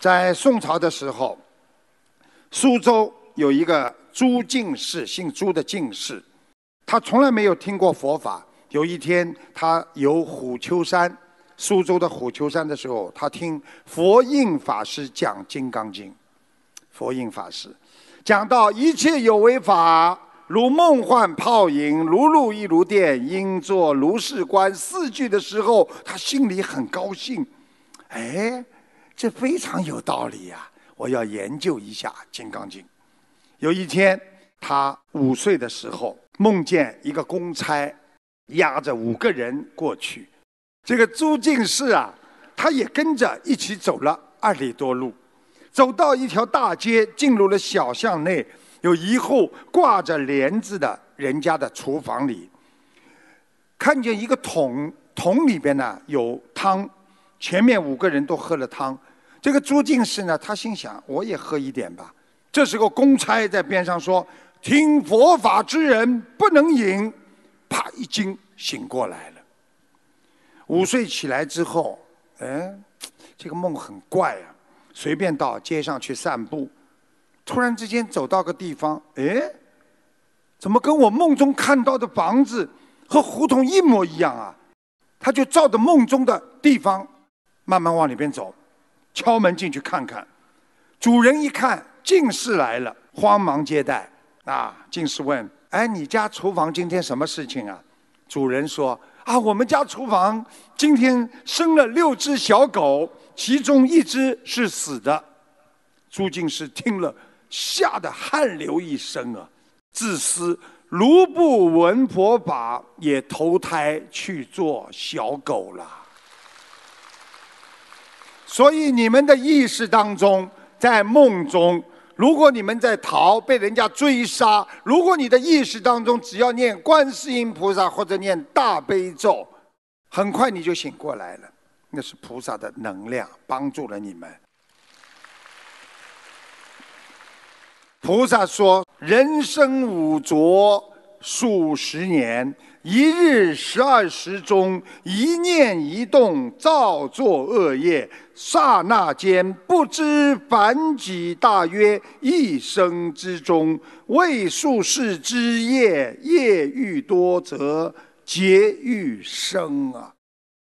在宋朝的时候，苏州有一个朱进士，姓朱的进士，他从来没有听过佛法。有一天，他游虎丘山，苏州的虎丘山的时候，他听佛印法师讲《金刚经》，佛印法师讲到“一切有为法，如梦幻泡影，如露亦如电，应作如是观”四句的时候，他心里很高兴，哎。这非常有道理呀！我要研究一下《金刚经》。有一天，他五岁的时候，梦见一个公差，押着五个人过去。这个朱敬士啊，他也跟着一起走了二里多路，走到一条大街，进入了小巷内，有一户挂着帘子的人家的厨房里，看见一个桶，桶里边呢有汤，前面五个人都喝了汤。这个朱进士呢，他心想：“我也喝一点吧。”这时候，公差在边上说：“听佛法之人不能饮。”啪！一惊，醒过来了。午睡起来之后，哎，这个梦很怪啊！随便到街上去散步，突然之间走到个地方，哎，怎么跟我梦中看到的房子和胡同一模一样啊？他就照着梦中的地方，慢慢往里边走。敲门进去看看，主人一看进士来了，慌忙接待。啊，进士问：“哎，你家厨房今天什么事情啊？”主人说：“啊，我们家厨房今天生了六只小狗，其中一只是死的。”朱进士听了，吓得汗流一身啊！自私，卢布文婆把也投胎去做小狗了。所以你们的意识当中，在梦中，如果你们在逃被人家追杀，如果你的意识当中只要念观世音菩萨或者念大悲咒，很快你就醒过来了。那是菩萨的能量帮助了你们。菩萨说：“人生五浊。”数十年，一日十二时中，一念一动，造作恶业，刹那间不知凡几。大约一生之中，未数世之业，业欲多则劫欲生啊！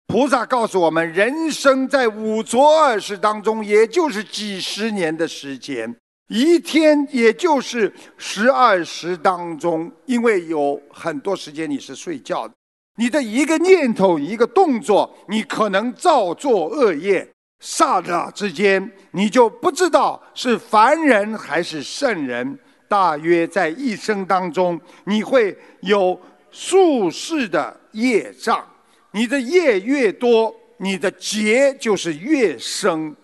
菩萨告诉我们，人生在五浊二世当中，也就是几十年的时间。一天也就是十二时当中，因为有很多时间你是睡觉的，你的一个念头、一个动作，你可能造作恶业，刹那之间，你就不知道是凡人还是圣人。大约在一生当中，你会有数世的业障，你的业越多，你的劫就是越深，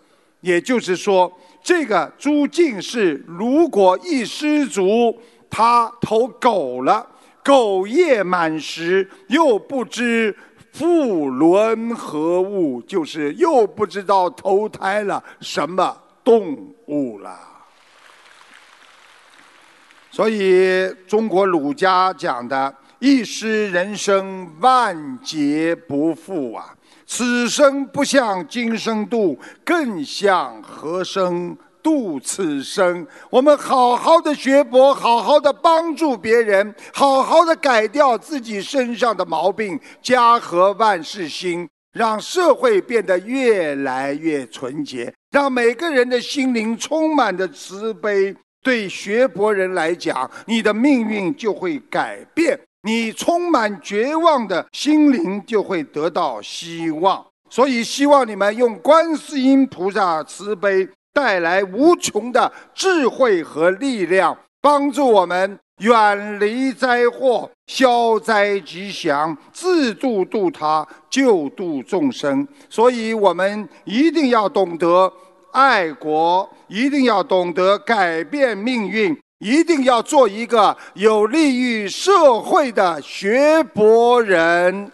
也就是说。这个朱进士如果一失足，他投狗了；狗业满时，又不知复轮何物，就是又不知道投胎了什么动物了。所以，中国儒家讲的。一失人生万劫不复啊！此生不向今生度，更向何生度此生？我们好好的学佛，好好的帮助别人，好好的改掉自己身上的毛病，家和万事兴，让社会变得越来越纯洁，让每个人的心灵充满着慈悲。对学佛人来讲，你的命运就会改变。你充满绝望的心灵就会得到希望，所以希望你们用观世音菩萨慈悲带来无穷的智慧和力量，帮助我们远离灾祸，消灾吉祥，自度度他，救度众生。所以，我们一定要懂得爱国，一定要懂得改变命运。一定要做一个有利于社会的学博人。